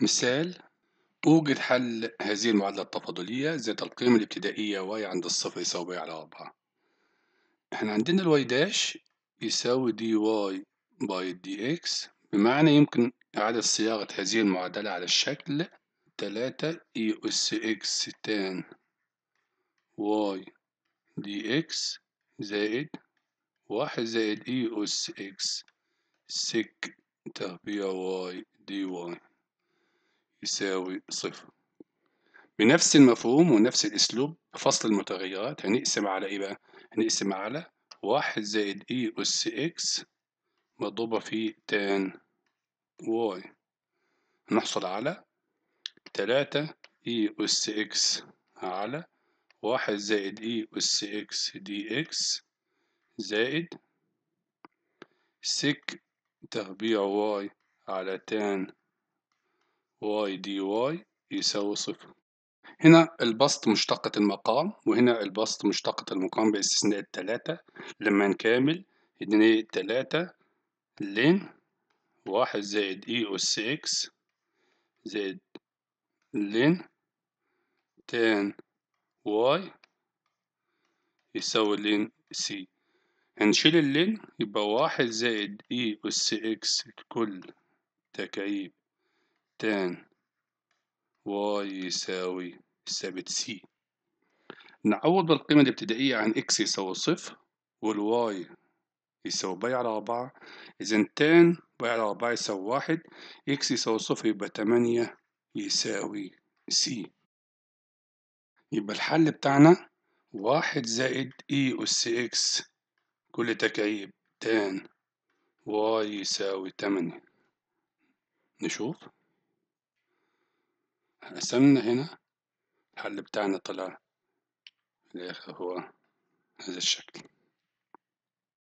مثال أوجد حل هذه المعادلة التفاضلية ذات القيمة الابتدائية y عند الصفر يساوي y على أربعة احنا عندنا الواي داش يساوي دي واي باي دي اكس بمعنى يمكن إعادة صياغة هذه المعادلة على الشكل تلاتة اي e اس اكس تان واي دي اكس زائد واحد زائد اي e اس اكس سك تربيع واي دي واي يساوي صفر بنفس المفهوم ونفس الأسلوب فصل المتغيرات هنقسم على إيه بقى؟ هنقسم على واحد زائد إي أس إكس مضروبة في تان واي نحصل على تلاتة إي أس إكس على واحد زائد إي أس إكس دي إكس زائد سك تربيع واي على تان واي دي واي يساوي صفر هنا البسط مشتقة المقام وهنا البسط مشتقة المقام باستثناء التلاتة لما نكامل اتنين تلاتة لين واحد زائد اي اس اكس زائد لين تان واي يساوي لين سي هنشيل اللين يبقى واحد زائد اي اس اكس كل تكعيب تان واي يساوي ثابت سي نعوض بالقيمة الابتدائية عن إكس يساوي صفر والواي يساوي باي على أربعة إذا تان باي على أربعة يساوي واحد إكس يساوي صفر يبقى تمانية يساوي سي يبقى الحل بتاعنا واحد زائد إي أس إكس كل تكعيب تان واي يساوي تمانية نشوف قسمنا هنا الحل بتاعنا طلع الآخر هو هذا الشكل